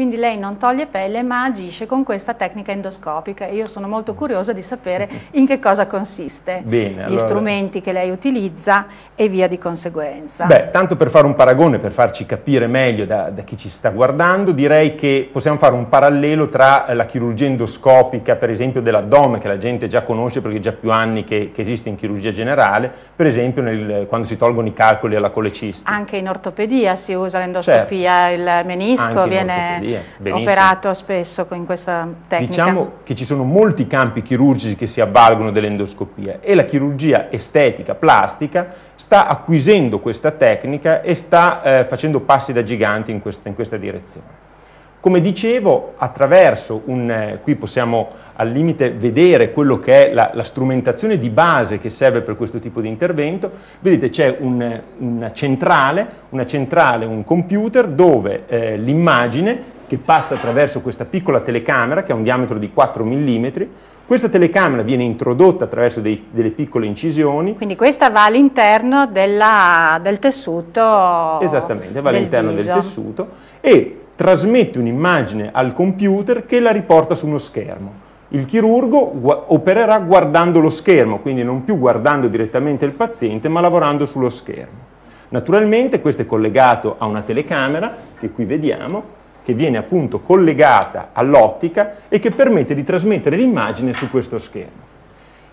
Quindi lei non toglie pelle ma agisce con questa tecnica endoscopica e io sono molto curiosa di sapere in che cosa consiste, Bene, gli allora... strumenti che lei utilizza e via di conseguenza. Beh, tanto per fare un paragone, per farci capire meglio da, da chi ci sta guardando, direi che possiamo fare un parallelo tra eh, la chirurgia endoscopica, per esempio dell'addome, che la gente già conosce perché è già più anni che, che esiste in chirurgia generale, per esempio nel, quando si tolgono i calcoli alla colecista. Anche in ortopedia si usa l'endoscopia, certo. il menisco viene Via, operato spesso in questa tecnica. Diciamo che ci sono molti campi chirurgici che si avvalgono dell'endoscopia e la chirurgia estetica, plastica, sta acquisendo questa tecnica e sta eh, facendo passi da gigante in questa, in questa direzione. Come dicevo, attraverso un, eh, qui possiamo al limite vedere quello che è la, la, strumentazione di base che serve per questo tipo di intervento, vedete c'è un, una, centrale, una centrale, un computer dove eh, l'immagine che passa attraverso questa piccola telecamera che ha un diametro di 4 mm. Questa telecamera viene introdotta attraverso dei, delle piccole incisioni. Quindi questa va all'interno del tessuto. Esattamente, va all'interno del, del tessuto e trasmette un'immagine al computer che la riporta su uno schermo. Il chirurgo opererà guardando lo schermo, quindi non più guardando direttamente il paziente, ma lavorando sullo schermo. Naturalmente questo è collegato a una telecamera che qui vediamo che viene appunto collegata all'ottica e che permette di trasmettere l'immagine su questo schermo.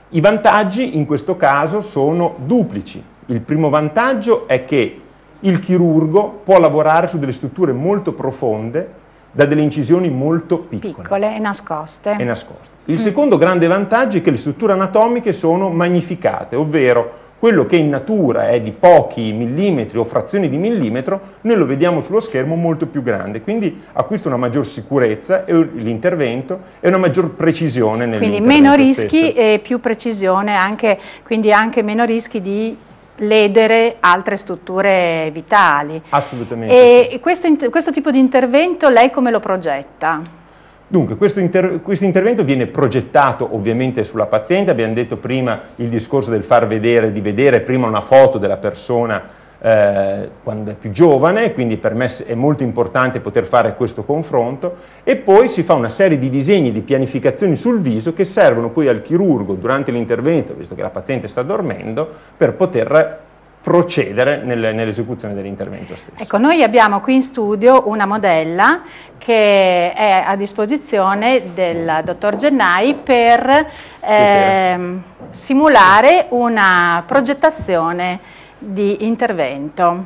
I vantaggi in questo caso sono duplici. Il primo vantaggio è che il chirurgo può lavorare su delle strutture molto profonde da delle incisioni molto piccole. Piccole e nascoste. E nascoste. Il mm. secondo grande vantaggio è che le strutture anatomiche sono magnificate, ovvero quello che in natura è di pochi millimetri o frazioni di millimetro, noi lo vediamo sullo schermo molto più grande, quindi acquista una maggior sicurezza l'intervento e una maggior precisione nell'intervento Quindi meno rischi stesso. e più precisione, anche, quindi anche meno rischi di ledere altre strutture vitali. Assolutamente. E sì. questo, questo tipo di intervento lei come lo progetta? Dunque, questo, inter questo, intervento viene progettato ovviamente sulla paziente, abbiamo detto prima il discorso del far vedere, di vedere prima una foto della persona eh, quando è più giovane, quindi per me è molto importante poter fare questo confronto, e poi si fa una serie di disegni, di pianificazioni sul viso che servono poi al chirurgo durante l'intervento, visto che la paziente sta dormendo, per poter procedere nell'esecuzione dell'intervento stesso. Ecco, noi abbiamo qui in studio una modella che è a disposizione del dottor Gennai per eh, simulare una progettazione di intervento.